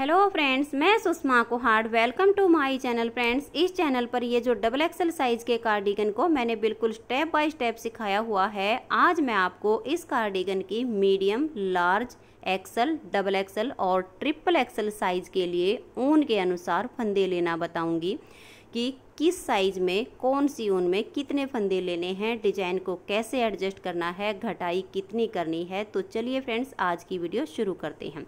hello friends मैं Sushma Kuhad welcome to my channel friends इस channel पर ये जो डबल एक्सल साइज़ के कार्डिगन को मैंने बिल्कुल स्टेप बाय स्टेप सिखाया हुआ है आज मैं आपको इस कार्डिगन की medium large XL double XL और ट्रिपल एक्सल साइज़ के लिए ऊन के अनुसार फंदे लेना बताऊँगी कि किस साइज़ में कौन सी ऊन में कितने फंदे लेने हैं डिजाइन को कैसे एडजस्ट करना है घटाई कितनी करनी है तो चलिए फ्रेंड्स आज की वीडियो शुरू करते हैं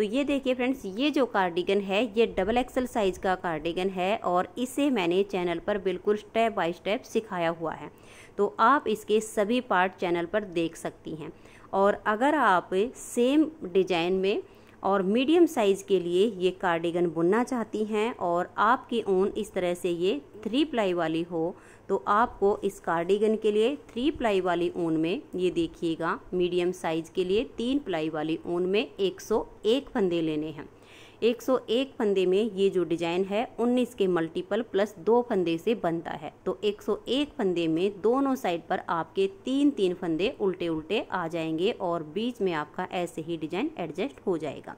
तो ये देखिए फ्रेंड्स ये जो कार्डिगन है ये डबल एक्सल साइज़ का कार्डिगन है और इसे मैंने चैनल पर बिल्कुल स्टेप बाय स्टेप सिखाया हुआ है तो आप इसके सभी पार्ट चैनल पर देख सकती हैं और अगर आप सेम डिजाइन में और मीडियम साइज़ के लिए ये कार्डिगन बुनना चाहती हैं और आपकी ऊन इस तरह से ये थ्री प्लाई वाली हो तो आपको इस कार्डिगन के लिए थ्री प्लाई वाली ऊन में ये देखिएगा मीडियम साइज़ के लिए तीन प्लाई वाली ऊन में 101 फंदे लेने हैं 101 फंदे में ये जो डिजाइन है 19 के मल्टीपल प्लस दो फंदे से बनता है तो 101 फंदे में दोनों साइड पर आपके तीन तीन फंदे उल्टे उल्टे आ जाएंगे और बीच में आपका ऐसे ही डिजाइन एडजस्ट हो जाएगा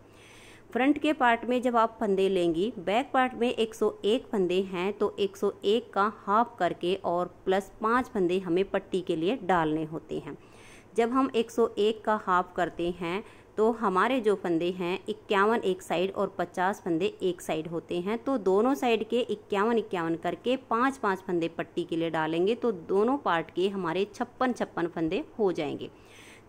फ्रंट के पार्ट में जब आप फंदे लेंगी बैक पार्ट में 101 फंदे हैं तो 101 का हाफ करके और प्लस पाँच फंदे हमें पट्टी के लिए डालने होते हैं जब हम 101 का हाफ करते हैं तो हमारे जो फंदे हैं इक्यावन एक साइड और पचास फंदे एक साइड होते हैं तो दोनों साइड के इक्यावन इक्यावन करके पाँच पाँच फंदे पट्टी के लिए डालेंगे तो दोनों पार्ट के हमारे छप्पन छप्पन फंदे हो जाएंगे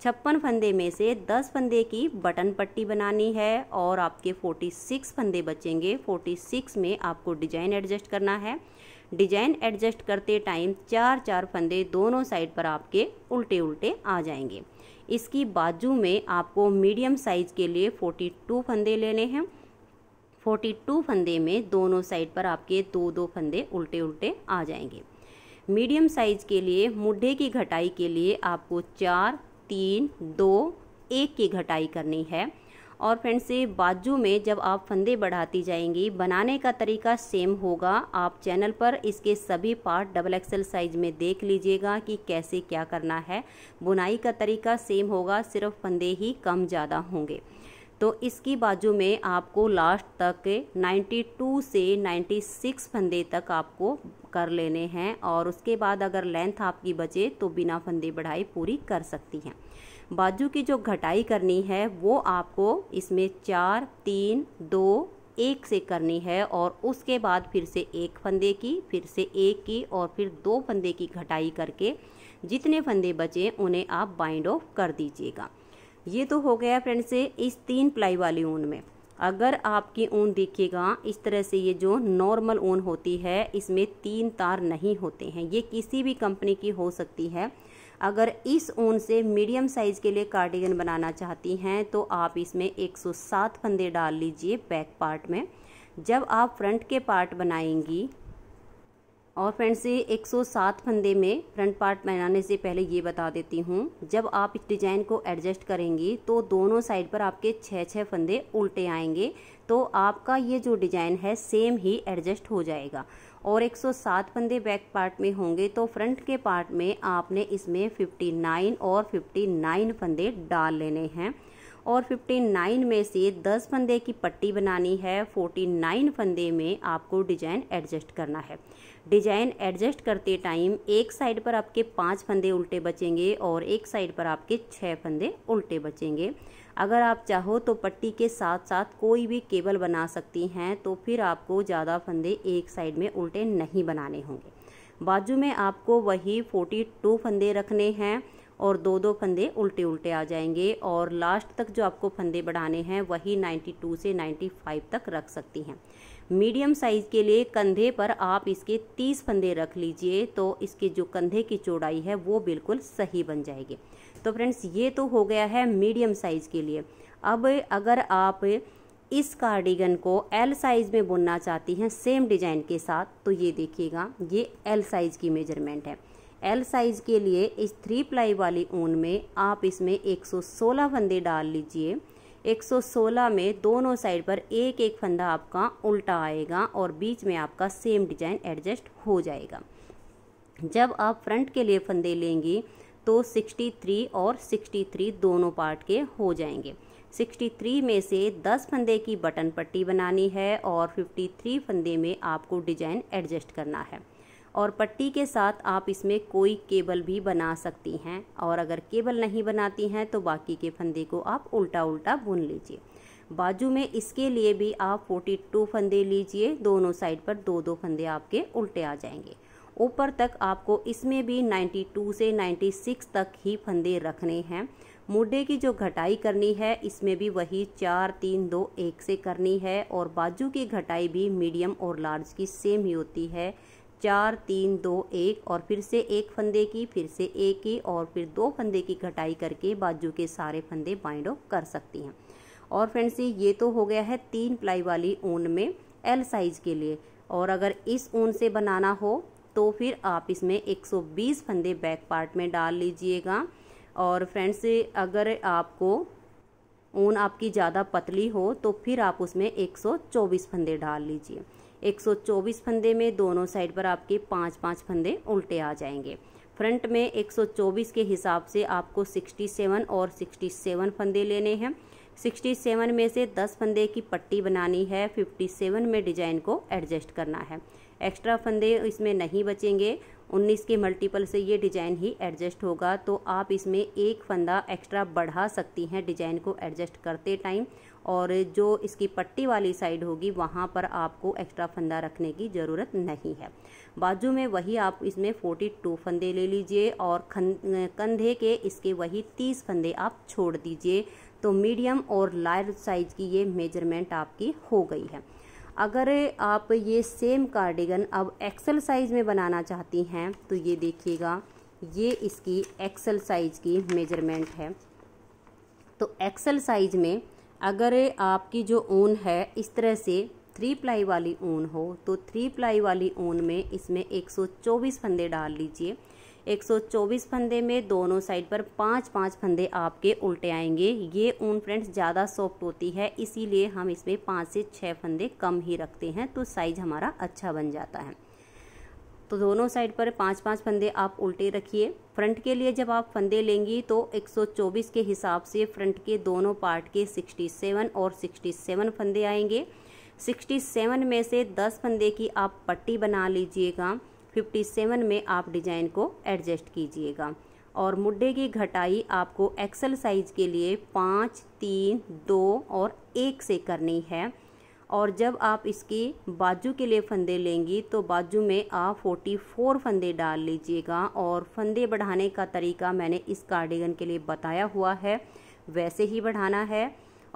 छप्पन फंदे में से 10 फंदे की बटन पट्टी बनानी है और आपके 46 फंदे बचेंगे 46 में आपको डिजाइन एडजस्ट करना है डिजाइन एडजस्ट करते टाइम चार चार फंदे दोनों साइड पर आपके उल्टे उल्टे आ जाएंगे इसकी बाजू में आपको मीडियम साइज़ के लिए 42 फंदे लेने हैं 42 फंदे में दोनों साइड पर आपके दो दो फंदे उल्टे उल्टे आ जाएंगे मीडियम साइज़ के लिए मुड्ढे की घटाई के लिए आपको चार तीन दो एक की घटाई करनी है और फ्रेंड्स ये बाजू में जब आप फंदे बढ़ाती जाएंगी बनाने का तरीका सेम होगा आप चैनल पर इसके सभी पार्ट डबल एक्सल साइज में देख लीजिएगा कि कैसे क्या करना है बुनाई का तरीका सेम होगा सिर्फ फंदे ही कम ज़्यादा होंगे तो इसकी बाजू में आपको लास्ट तक 92 से 96 फंदे तक आपको कर लेने हैं और उसके बाद अगर लेंथ आपकी बचे तो बिना फंदे बढ़ाई पूरी कर सकती हैं बाजू की जो घटाई करनी है वो आपको इसमें चार तीन दो एक से करनी है और उसके बाद फिर से एक फंदे की फिर से एक की और फिर दो फंदे की घटाई करके जितने फंदे बचे उन्हें आप बाइंड ऑफ कर दीजिएगा ये तो हो गया फ्रेंड से इस तीन प्लाई वाली ऊन में अगर आपकी ऊन देखिएगा इस तरह से ये जो नॉर्मल ऊन होती है इसमें तीन तार नहीं होते हैं ये किसी भी कंपनी की हो सकती है अगर इस ऊन से मीडियम साइज़ के लिए कार्डिगन बनाना चाहती हैं तो आप इसमें 107 फंदे डाल लीजिए बैक पार्ट में जब आप फ्रंट के पार्ट बनाएंगी और फ्रेंड्स ये 107 फंदे में फ्रंट पार्ट बनाने से पहले ये बता देती हूँ जब आप इस डिजाइन को एडजस्ट करेंगी तो दोनों साइड पर आपके छः छः फंदे उल्टे आएंगे तो आपका ये जो डिजाइन है सेम ही एडजस्ट हो जाएगा और 107 फंदे बैक पार्ट में होंगे तो फ्रंट के पार्ट में आपने इसमें 59 और 59 फंदे डाल लेने हैं और 59 में से 10 फंदे की पट्टी बनानी है 49 फंदे में आपको डिजाइन एडजस्ट करना है डिजाइन एडजस्ट करते टाइम एक साइड पर आपके पाँच फंदे उल्टे बचेंगे और एक साइड पर आपके छः फंदे उल्टे बचेंगे अगर आप चाहो तो पट्टी के साथ साथ कोई भी केबल बना सकती हैं तो फिर आपको ज़्यादा फंदे एक साइड में उल्टे नहीं बनाने होंगे बाजू में आपको वही 42 फंदे रखने हैं और दो दो फंदे उल्टे उल्टे आ जाएंगे और लास्ट तक जो आपको फंदे बढ़ाने हैं वही 92 से 95 तक रख सकती हैं मीडियम साइज़ के लिए कंधे पर आप इसके 30 फंदे रख लीजिए तो इसके जो कंधे की चौड़ाई है वो बिल्कुल सही बन जाएगी तो फ्रेंड्स ये तो हो गया है मीडियम साइज़ के लिए अब अगर आप इस कार्डिगन को एल साइज़ में बुनना चाहती हैं सेम डिज़ाइन के साथ तो ये देखिएगा ये एल साइज़ की मेजरमेंट है एल साइज़ के लिए इस थ्री प्लाई वाली ऊन में आप इसमें 116 फंदे डाल लीजिए 116 में दोनों साइड पर एक एक फंदा आपका उल्टा आएगा और बीच में आपका सेम डिजाइन एडजस्ट हो जाएगा जब आप फ्रंट के लिए फंदे लेंगी तो 63 और 63 दोनों पार्ट के हो जाएंगे 63 में से 10 फंदे की बटन पट्टी बनानी है और 53 फंदे में आपको डिजाइन एडजस्ट करना है और पट्टी के साथ आप इसमें कोई केबल भी बना सकती हैं और अगर केबल नहीं बनाती हैं तो बाकी के फंदे को आप उल्टा उल्टा बुन लीजिए बाजू में इसके लिए भी आप 42 फंदे लीजिए दोनों साइड पर दो दो फंदे आपके उल्टे आ जाएंगे ऊपर तक आपको इसमें भी 92 से 96 तक ही फंदे रखने हैं मुडे की जो घटाई करनी है इसमें भी वही चार तीन दो एक से करनी है और बाजू की घटाई भी मीडियम और लार्ज की सेम ही होती है चार तीन दो एक और फिर से एक फंदे की फिर से एक की और फिर दो फंदे की घटाई करके बाजू के सारे फंदे बाइंड ऑफ कर सकती हैं और फ्रेंड्स ये तो हो गया है तीन प्लाई वाली ऊन में एल साइज के लिए और अगर इस ऊन से बनाना हो तो फिर आप इसमें 120 फंदे बैक पार्ट में डाल लीजिएगा और फ्रेंड्स अगर आपको ऊन आपकी ज़्यादा पतली हो तो फिर आप उसमें 124 फंदे डाल लीजिए 124 फंदे में दोनों साइड पर आपके पाँच पाँच फंदे उल्टे आ जाएंगे फ्रंट में 124 के हिसाब से आपको 67 और 67 फंदे लेने हैं 67 में से 10 फंदे की पट्टी बनानी है 57 में डिजाइन को एडजस्ट करना है एक्स्ट्रा फंदे इसमें नहीं बचेंगे 19 के मल्टीपल से ये डिजाइन ही एडजस्ट होगा तो आप इसमें एक फंदा एक्स्ट्रा बढ़ा सकती हैं डिजाइन को एडजस्ट करते टाइम और जो इसकी पट्टी वाली साइड होगी वहाँ पर आपको एक्स्ट्रा फंदा रखने की ज़रूरत नहीं है बाजू में वही आप इसमें फोर्टी टू फंदे ले लीजिए और कंधे के इसके वही तीस फंदे आप छोड़ दीजिए तो मीडियम और लार्ज साइज की ये मेजरमेंट आपकी हो गई है अगर आप ये सेम कार्डिगन अब एक्सल साइज़ में बनाना चाहती हैं तो ये देखिएगा ये इसकी एक्सल साइज़ की मेजरमेंट है तो एक्सल साइज़ में अगर आपकी जो ऊन है इस तरह से थ्री प्लाई वाली ऊन हो तो थ्री प्लाई वाली ऊन में इसमें 124 फंदे डाल लीजिए 124 फंदे में दोनों साइड पर पांच पांच फंदे आपके उल्टे आएंगे ये ऊन फ्रेंड्स ज़्यादा सॉफ्ट होती है इसीलिए हम इसमें पाँच से छः फंदे कम ही रखते हैं तो साइज हमारा अच्छा बन जाता है तो दोनों साइड पर पाँच पाँच फंदे आप उल्टे रखिए फ्रंट के लिए जब आप फंदे लेंगी तो 124 के हिसाब से फ्रंट के दोनों पार्ट के 67 और 67 फंदे आएंगे 67 में से 10 फंदे की आप पट्टी बना लीजिएगा 57 में आप डिजाइन को एडजस्ट कीजिएगा और मुड्ढे की घटाई आपको एक्सल साइज के लिए पाँच तीन दो और एक से करनी है और जब आप इसकी बाजू के लिए फंदे लेंगी तो बाजू में आप 44 फंदे डाल लीजिएगा और फंदे बढ़ाने का तरीका मैंने इस कार्डिगन के लिए बताया हुआ है वैसे ही बढ़ाना है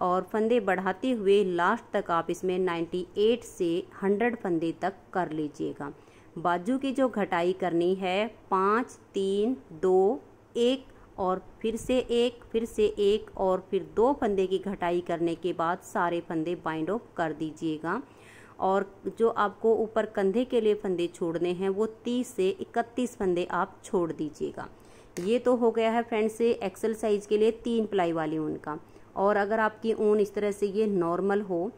और फंदे बढ़ाते हुए लास्ट तक आप इसमें 98 से 100 फंदे तक कर लीजिएगा बाजू की जो घटाई करनी है पाँच तीन दो एक और फिर से एक फिर से एक और फिर दो फंदे की घटाई करने के बाद सारे फंदे बाइंड ऑफ कर दीजिएगा और जो आपको ऊपर कंधे के लिए फंदे छोड़ने हैं वो 30 से 31 फंदे आप छोड़ दीजिएगा ये तो हो गया है फ्रेंड से एक्सरसाइज के लिए तीन प्लाई वाली ऊन का और अगर आपकी ऊन इस तरह से ये नॉर्मल हो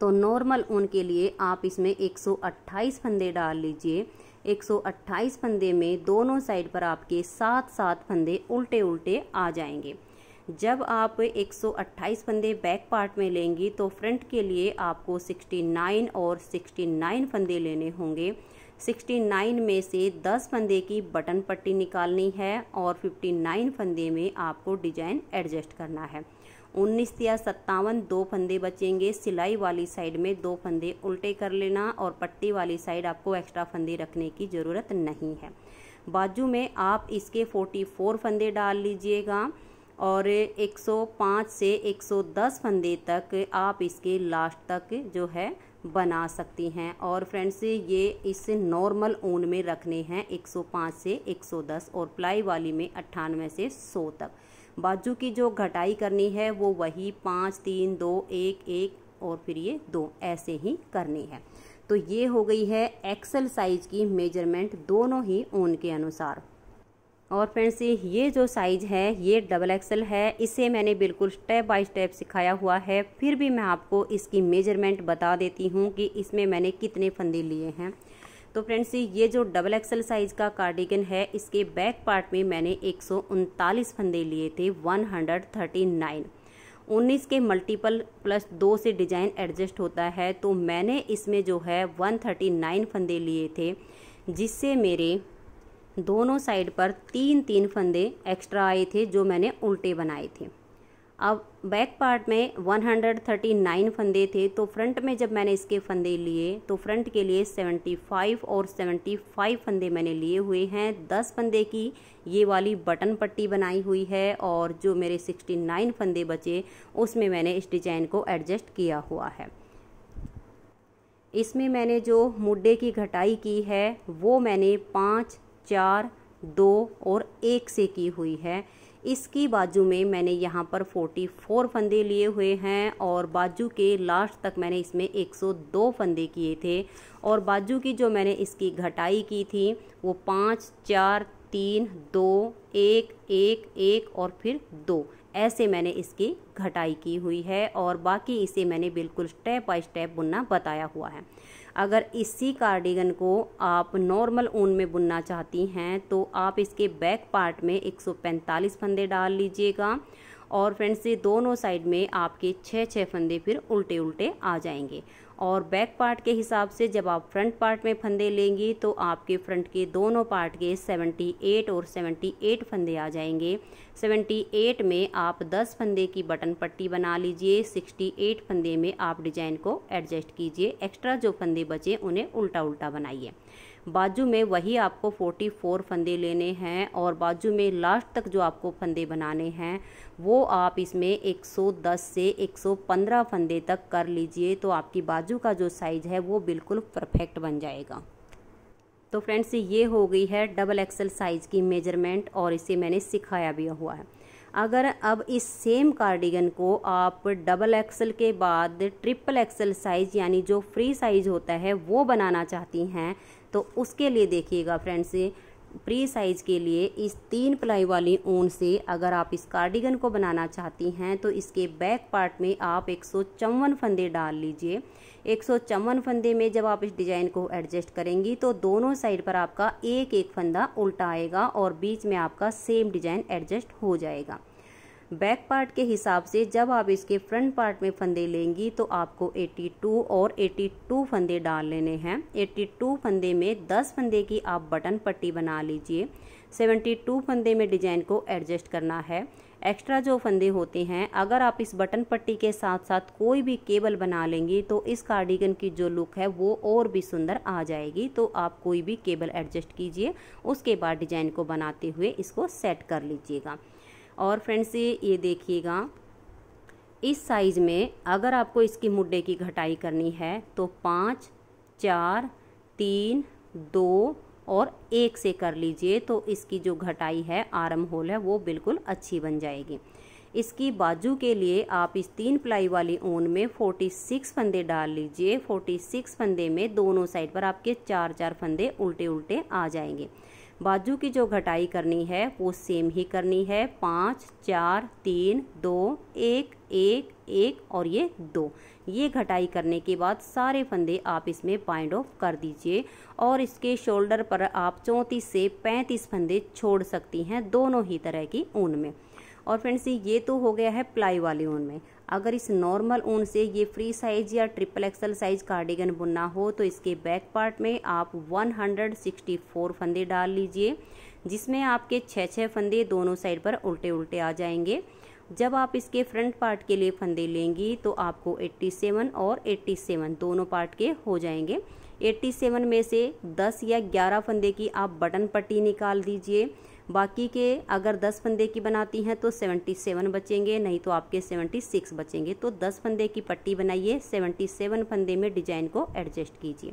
तो नॉर्मल ऊन के लिए आप इसमें 128 फंदे डाल लीजिए 128 फंदे में दोनों साइड पर आपके सात सात फंदे उल्टे उल्टे आ जाएंगे जब आप 128 फंदे बैक पार्ट में लेंगी तो फ्रंट के लिए आपको 69 और 69 फंदे लेने होंगे 69 में से 10 फंदे की बटन पट्टी निकालनी है और 59 फंदे में आपको डिजाइन एडजस्ट करना है उन्नीस या सत्तावन दो फंदे बचेंगे सिलाई वाली साइड में दो फंदे उल्टे कर लेना और पट्टी वाली साइड आपको एक्स्ट्रा फंदे रखने की ज़रूरत नहीं है बाजू में आप इसके 44 फंदे डाल लीजिएगा और 105 से 110 फंदे तक आप इसके लास्ट तक जो है बना सकती हैं और फ्रेंड्स ये इस नॉर्मल ऊन में रखने हैं 105 से 110 और प्लाई वाली में अट्ठानवे से 100 तक बाजू की जो घटाई करनी है वो वही पाँच तीन दो एक एक और फिर ये दो ऐसे ही करनी है तो ये हो गई है एक्सल साइज की मेजरमेंट दोनों ही ऊन के अनुसार और फ्रेंड्स ये जो साइज़ है ये डबल एक्सल है इसे मैंने बिल्कुल स्टेप बाय स्टेप सिखाया हुआ है फिर भी मैं आपको इसकी मेजरमेंट बता देती हूँ कि इसमें मैंने कितने फंदे लिए हैं तो फ्रेंड्स ये जो डबल एक्सल साइज का कार्डिगन है इसके बैक पार्ट में मैंने एक फंदे लिए थे 139 19 के मल्टीपल प्लस दो से डिजाइन एडजस्ट होता है तो मैंने इसमें जो है 139 फंदे लिए थे जिससे मेरे दोनों साइड पर तीन तीन फंदे एक्स्ट्रा आए थे जो मैंने उल्टे बनाए थे अब बैक पार्ट में 139 फंदे थे तो फ्रंट में जब मैंने इसके फंदे लिए तो फ्रंट के लिए 75 और 75 फंदे मैंने लिए हुए हैं 10 फंदे की ये वाली बटन पट्टी बनाई हुई है और जो मेरे 69 फंदे बचे उसमें मैंने इस डिजाइन को एडजस्ट किया हुआ है इसमें मैंने जो मुड्डे की घटाई की है वो मैंने पाँच चार दो और एक से की हुई है इसकी बाजू में मैंने यहाँ पर 44 फंदे लिए हुए हैं और बाजू के लास्ट तक मैंने इसमें 102 फंदे किए थे और बाजू की जो मैंने इसकी घटाई की थी वो पाँच चार तीन दो एक एक एक और फिर दो ऐसे मैंने इसकी घटाई की हुई है और बाकी इसे मैंने बिल्कुल स्टेप बाय स्टेप बुनना बताया हुआ है अगर इसी कार्डिगन को आप नॉर्मल ऊन में बुनना चाहती हैं तो आप इसके बैक पार्ट में 145 फंदे डाल लीजिएगा और फ्रेंड्स ये दोनों साइड में आपके छः छः फंदे फिर उल्टे उल्टे आ जाएंगे और बैक पार्ट के हिसाब से जब आप फ्रंट पार्ट में फंदे लेंगी तो आपके फ्रंट के दोनों पार्ट के 78 और 78 फंदे आ जाएंगे 78 में आप 10 फंदे की बटन पट्टी बना लीजिए 68 फंदे में आप डिजाइन को एडजस्ट कीजिए एक्स्ट्रा जो फंदे बचे उन्हें उल्टा उल्टा बनाइए बाजू में वही आपको 44 फंदे लेने हैं और बाजू में लास्ट तक जो आपको फंदे बनाने हैं वो आप इसमें 110 से 115 फंदे तक कर लीजिए तो आपकी बाजू का जो साइज़ है वो बिल्कुल परफेक्ट बन जाएगा तो फ्रेंड्स ये हो गई है डबल एक्सल साइज़ की मेजरमेंट और इसे मैंने सिखाया भी हुआ है अगर अब इस सेम कार्डिगन को आप डबल एक्सल के बाद ट्रिपल एक्सल साइज़ यानी जो फ्री साइज़ होता है वो बनाना चाहती हैं तो उसके लिए देखिएगा फ्रेंड्स प्री साइज के लिए इस तीन प्लाई वाली ऊन से अगर आप इस कार्डिगन को बनाना चाहती हैं तो इसके बैक पार्ट में आप एक फंदे डाल लीजिए एक फंदे में जब आप इस डिज़ाइन को एडजस्ट करेंगी तो दोनों साइड पर आपका एक एक फंदा उल्टा आएगा और बीच में आपका सेम डिज़ाइन एडजस्ट हो जाएगा बैक पार्ट के हिसाब से जब आप इसके फ्रंट पार्ट में फंदे लेंगी तो आपको 82 और 82 फंदे डाल लेने हैं 82 फंदे में 10 फंदे की आप बटन पट्टी बना लीजिए 72 फंदे में डिजाइन को एडजस्ट करना है एक्स्ट्रा जो फंदे होते हैं अगर आप इस बटन पट्टी के साथ साथ कोई भी केबल बना लेंगी तो इस कार्डिगन की जो लुक है वो और भी सुंदर आ जाएगी तो आप कोई भी केबल एडजस्ट कीजिए उसके बाद डिजाइन को बनाते हुए इसको सेट कर लीजिएगा और फ्रेंड्स ये ये देखिएगा इस साइज़ में अगर आपको इसकी मुड्डे की घटाई करनी है तो पाँच चार तीन दो और एक से कर लीजिए तो इसकी जो घटाई है आरम होल है वो बिल्कुल अच्छी बन जाएगी इसकी बाजू के लिए आप इस तीन प्लाई वाली ऊन में 46 फंदे डाल लीजिए 46 फंदे में दोनों साइड पर आपके चार चार फंदे उल्टे उल्टे आ जाएंगे बाजू की जो घटाई करनी है वो सेम ही करनी है पाँच चार तीन दो एक एक एक और ये दो ये घटाई करने के बाद सारे फंदे आप इसमें बाइंड ऑफ कर दीजिए और इसके शोल्डर पर आप चौंतीस से पैंतीस फंदे छोड़ सकती हैं दोनों ही तरह की ऊन में और फ्रेंड्स ये तो हो गया है प्लाई वाले ऊन में अगर इस नॉर्मल ऊन से ये फ्री साइज या ट्रिपल एक्सल साइज कार्डिगन बुनना हो तो इसके बैक पार्ट में आप 164 फंदे डाल लीजिए जिसमें आपके छः छः फंदे दोनों साइड पर उल्टे उल्टे आ जाएंगे जब आप इसके फ्रंट पार्ट के लिए फंदे लेंगी तो आपको 87 और 87 दोनों पार्ट के हो जाएंगे 87 में से 10 या 11 फंदे की आप बटन पट्टी निकाल दीजिए बाकी के अगर दस फंदे की बनाती हैं तो 77 सेवन बचेंगे नहीं तो आपके सेवेंटी सिक्स बचेंगे तो दस फंदे की पट्टी बनाइए सेवेंटी सेवन फंदे में डिजाइन को एडजस्ट कीजिए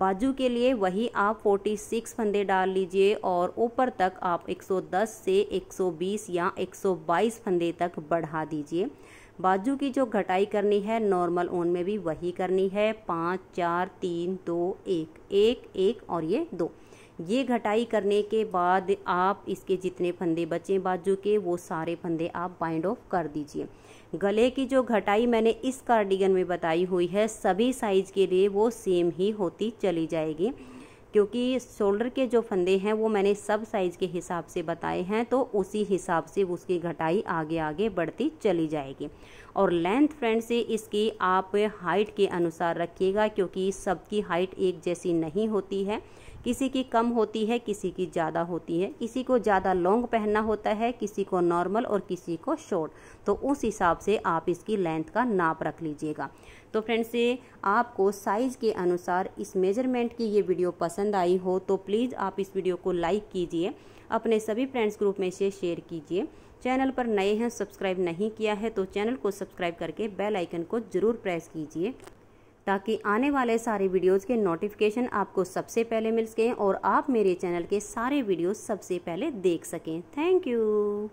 बाजू के लिए वही आप 46 फंदे डाल लीजिए और ऊपर तक आप 110 से 120 या 122 फंदे तक बढ़ा दीजिए बाजू की जो घटाई करनी है नॉर्मल ऊन में भी वही करनी है पाँच चार तीन दो एक एक एक और ये दो ये घटाई करने के बाद आप इसके जितने फंदे बचे बाजू के वो सारे फंदे आप बाइंड ऑफ कर दीजिए गले की जो घटाई मैंने इस कार्डिगन में बताई हुई है सभी साइज के लिए वो सेम ही होती चली जाएगी क्योंकि शोल्डर के जो फंदे हैं वो मैंने सब साइज़ के हिसाब से बताए हैं तो उसी हिसाब से उसकी घटाई आगे आगे बढ़ती चली जाएगी और लेंथ फ्रेंड से इसकी आप हाइट के अनुसार रखिएगा क्योंकि सबकी हाइट एक जैसी नहीं होती है किसी की कम होती है किसी की ज़्यादा होती है किसी को ज़्यादा लॉन्ग पहनना होता है किसी को नॉर्मल और किसी को शॉर्ट तो उस हिसाब से आप इसकी लेंथ का नाप रख लीजिएगा तो फ्रेंड्स ये आपको साइज़ के अनुसार इस मेजरमेंट की ये वीडियो पसंद आई हो तो प्लीज़ आप इस वीडियो को लाइक कीजिए अपने सभी फ्रेंड्स ग्रुप में से शेयर कीजिए चैनल पर नए हैं सब्सक्राइब नहीं किया है तो चैनल को सब्सक्राइब करके बेल आइकन को ज़रूर प्रेस कीजिए ताकि आने वाले सारे वीडियोज़ के नोटिफिकेशन आपको सबसे पहले मिल सकें और आप मेरे चैनल के सारे वीडियोज़ सबसे पहले देख सकें थैंक यू